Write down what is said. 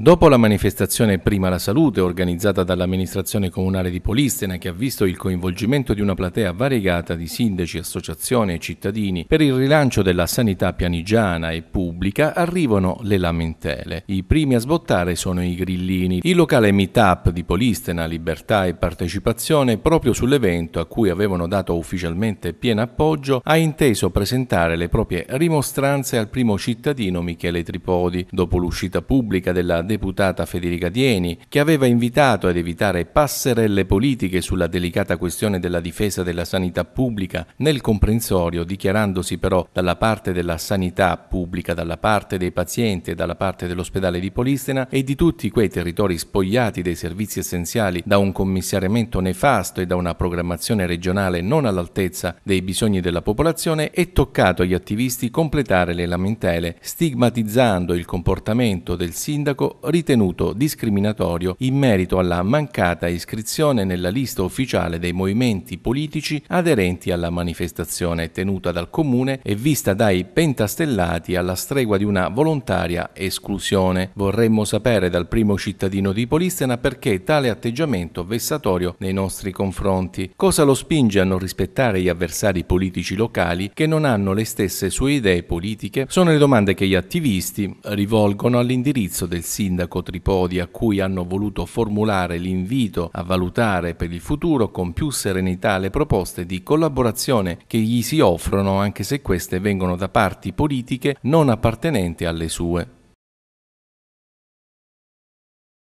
Dopo la manifestazione Prima la Salute, organizzata dall'amministrazione comunale di Polistena, che ha visto il coinvolgimento di una platea variegata di sindaci, associazioni e cittadini per il rilancio della sanità pianigiana e pubblica, arrivano le lamentele. I primi a sbottare sono i grillini. Il locale meetup di Polistena, Libertà e Partecipazione, proprio sull'evento a cui avevano dato ufficialmente pieno appoggio, ha inteso presentare le proprie rimostranze al primo cittadino Michele Tripodi. Dopo l'uscita pubblica della deputata Federica Dieni, che aveva invitato ad evitare passerelle politiche sulla delicata questione della difesa della sanità pubblica nel comprensorio, dichiarandosi però dalla parte della sanità pubblica, dalla parte dei pazienti e dalla parte dell'ospedale di Polistena e di tutti quei territori spogliati dei servizi essenziali da un commissariamento nefasto e da una programmazione regionale non all'altezza dei bisogni della popolazione, è toccato agli attivisti completare le lamentele, stigmatizzando il comportamento del sindaco ritenuto discriminatorio in merito alla mancata iscrizione nella lista ufficiale dei movimenti politici aderenti alla manifestazione tenuta dal Comune e vista dai pentastellati alla stregua di una volontaria esclusione. Vorremmo sapere dal primo cittadino di Polistena perché tale atteggiamento vessatorio nei nostri confronti. Cosa lo spinge a non rispettare gli avversari politici locali che non hanno le stesse sue idee politiche? Sono le domande che gli attivisti rivolgono all'indirizzo del sito sindaco Tripodi a cui hanno voluto formulare l'invito a valutare per il futuro con più serenità le proposte di collaborazione che gli si offrono anche se queste vengono da parti politiche non appartenenti alle sue.